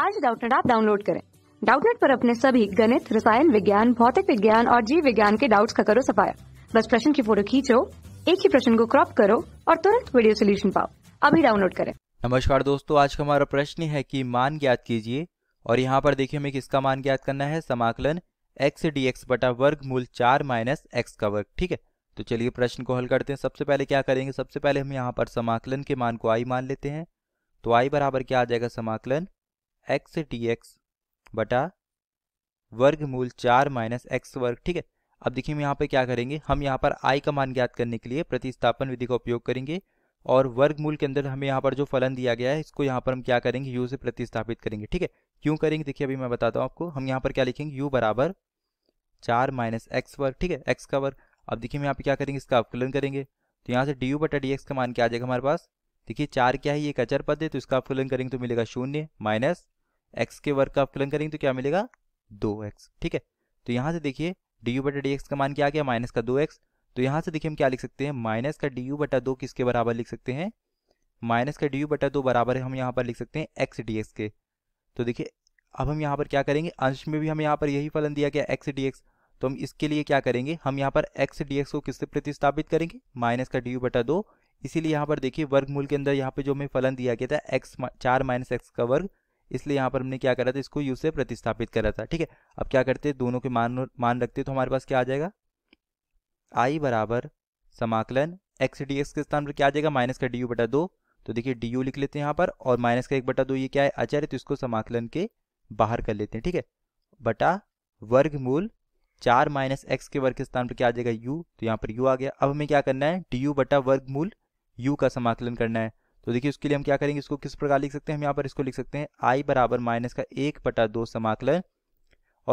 आज डाउटनेट आप डाउनलोड करें डाउटनेट पर अपने सभी गणित रसायन विज्ञान भौतिक विज्ञान और जीव विज्ञान के डाउट्स का करो सफाया बस प्रश्न की फोटो खींचो एक ही प्रश्न को क्रॉप करो और तुरंत वीडियो सोल्यूशन पाओ अभी डाउनलोड करें नमस्कार दोस्तों आज का हमारा प्रश्न है की मान ज्ञात कीजिए और यहाँ पर देखिए हमें किसका मान ज्ञात करना है समाकलन एक्स डी एक्स बटा वर्ग मूल चार माइनस एक्स का वर्ग ठीक है तो चलिए प्रश्न को हल करते हैं सबसे पहले क्या करेंगे सबसे पहले हम यहाँ पर समाकलन के मान को आई मान लेते हैं तो आई बराबर क्या आ जाएगा समाकलन एक्स डी एक्स बटा वर्ग मूल चार माइनस एक्स वर्ग ठीक है अब देखिए हम यहाँ पे क्या करेंगे हम यहाँ पर आई का मान ज्ञात करने के लिए प्रतिस्थापन विधि का उपयोग करेंगे और वर्गमूल के अंदर हमें यहाँ पर जो फलन दिया गया है इसको यहाँ पर हम क्या करेंगे यू से प्रतिस्थापित करेंगे ठीक है क्यों करेंगे देखिए अभी मैं बताता हूँ आपको हम यहाँ पर क्या लिखेंगे यू बराबर चार माइनस एक्स वर्ग ठीक है एक्स का वर्ग अब देखिए हम यहाँ पे क्या करेंगे इसका अवकलन करेंगे तो यहाँ से डी यू बटा डी एक्स का मान क्या आ जाएगा हमारे पास देखिए चार क्या है ये एक अचर पद है तो इसका अवकलन करेंगे तो मिलेगा शून्य माइनस एक्स के वर्ग का अवकलन करेंगे तो क्या मिलेगा दो एक्स ठीक है तो यहाँ से देखिए डी यू बटा डी एक्स का मान क्या गया माइनस का दो एक्स तो यहाँ से देखिए हम क्या लिख सकते हैं माइनस का डी यू बटा दो किसके बराबर लिख सकते हैं माइनस का डी यू बटा दो बराबर हम यहाँ पर लिख सकते हैं एक्स डी एक्स के तो देखिए अब हम यहाँ पर क्या करेंगे अंश में भी हम यहाँ पर यही फलन दिया गया एक्स डी एक्स तो हम इसके लिए क्या करेंगे हम यहाँ पर एक्स डी एक्स को किससे प्रतिस्थापित करेंगे माइनस का डी यू बटा दो इसीलिए यहाँ पर देखिए वर्गमूल के अंदर यहाँ पर जो हमें फलन दिया गया था एक्स चार माइनस एक्स का वर्ग इसलिए यहाँ पर हमने क्या करा था इसको यू से प्रतिस्थापित करा था ठीक है अब क्या करते हैं दोनों के मान मान रखते तो हमारे पास क्या आ जाएगा आई बराबर समाकलन एक्स डी एक्स के स्थान पर क्या आ जाएगा माइनस का डी यू बटा दो तो देखिए डी यू लिख लेते हैं यहाँ पर और माइनस का एक बटा दो ये क्या है आचार्य तो इसको समाकलन के बाहर कर लेते हैं ठीक है बटा वर्ग मूल चार माइनस एक्स के वर्ग के स्थान पर क्या आ जाएगा यू तो यहाँ पर यू आ गया अब हमें क्या करना है डी यू बटा वर्ग मूल यू का समाकलन करना है तो देखिए उसके लिए हम क्या करेंगे इसको किस प्रकार लिख सकते हैं हम यहाँ पर इसको लिख सकते हैं आई बराबर माइनस का एक बटा दो समाकलन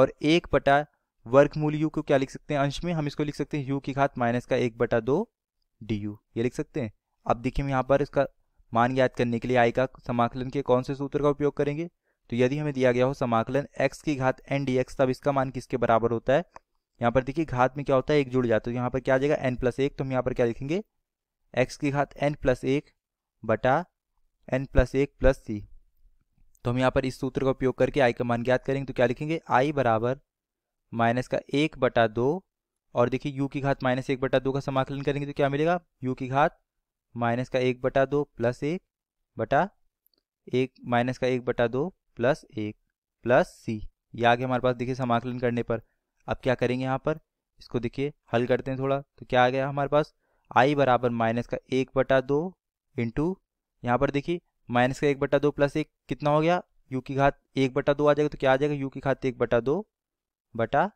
और एक बटा वर्गमूल यू को क्या लिख सकते हैं अंश में हम इसको लिख सकते हैं यू की घात माइनस का एक बटा दो डी यू ये लिख सकते हैं अब देखिए हम यहाँ पर इसका मान याद करने के लिए आई का समाकलन के कौन से सूत्र का उपयोग करेंगे तो यदि हमें दिया गया हो समाकलन एक्स की घात एन डी एक्स तब इसका मान किसके बराबर होता है यहाँ पर देखिए घात में क्या होता है एक जुड़ जाता है तो यहाँ पर क्या आ जाएगा एन प्लस एक तो हम यहाँ पर क्या लिखेंगे एक्स की घात एन प्लस एक बटा एन प्लस एक प्लस सी तो हम यहाँ पर इस सूत्र का उपयोग करके आई का मान ज्ञात करेंगे तो क्या लिखेंगे आई बराबर माइनस का एक बटा दो और देखिए यू की घात माइनस एक बटा दो का समाकलन करेंगे तो क्या मिलेगा यू की घात माइनस का एक बटा दो प्लस एक बटा एक माइनस का एक बटा दो प्लस एक प्लस सी ये आगे हमारे पास देखिए समाकलन करने पर अब क्या करेंगे यहाँ पर इसको देखिए हल करते हैं थोड़ा तो क्या आ गया हमारे पास आई बराबर माइनस का एक बटा दो इंटू यहाँ पर देखिए माइनस का एक बटा दो प्लस एक कितना हो गया यू की घात एक बटा दो आ जाएगा तो क्या आ जाएगा यू की घात एक बटा दो बटा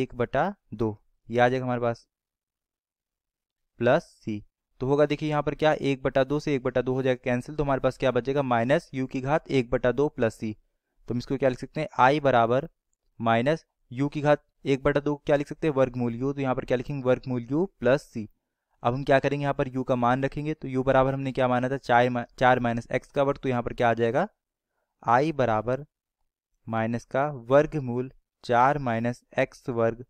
एक बटा दो ये आ जाएगा हमारे पास प्लस सी तो होगा देखिए यहाँ पर क्या एक बटा दो से एक बटा दो हो जाएगा कैंसिल तो हमारे पास क्या बचेगा माइनस यू की घात एक बटा दो प्लस सी तो हम इसको क्या लिख सकते हैं आई बराबर माइनस यू की घात एक बटा दो क्या लिख सकते हैं वर्गमूल यू तो यहाँ पर क्या लिखेंगे वर्गमूल यू प्लस सी अब हम क्या करेंगे यहाँ पर यू का मान रखेंगे तो यू बराबर हमने क्या माना था चार चार माइनस एक्स का वर्ग तो यहाँ पर क्या आ जाएगा आई बराबर माइनस का वर्ग मूल चार माइनस एक्स वर्ग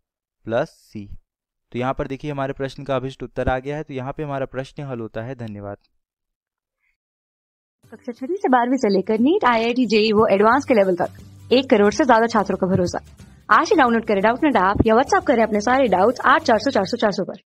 प्लस सी तो यहाँ पर देखिए हमारे प्रश्न का अभिष्ट उत्तर आ गया है तो यहाँ पे हमारा प्रश्न हल होता है धन्यवाद कक्षा छठी से बारहवीं से लेकर NEET I I T JEE वो एडवांस के लेवल तक एक करोड़ से ज्यादा छात्रों का भरोसा आज ही डाउनलोड करें डाउट नेट ऐप या व्हाट्सअप करें अपने सारे डाउट्स आठ चार सौ चार सौ चार सौ पर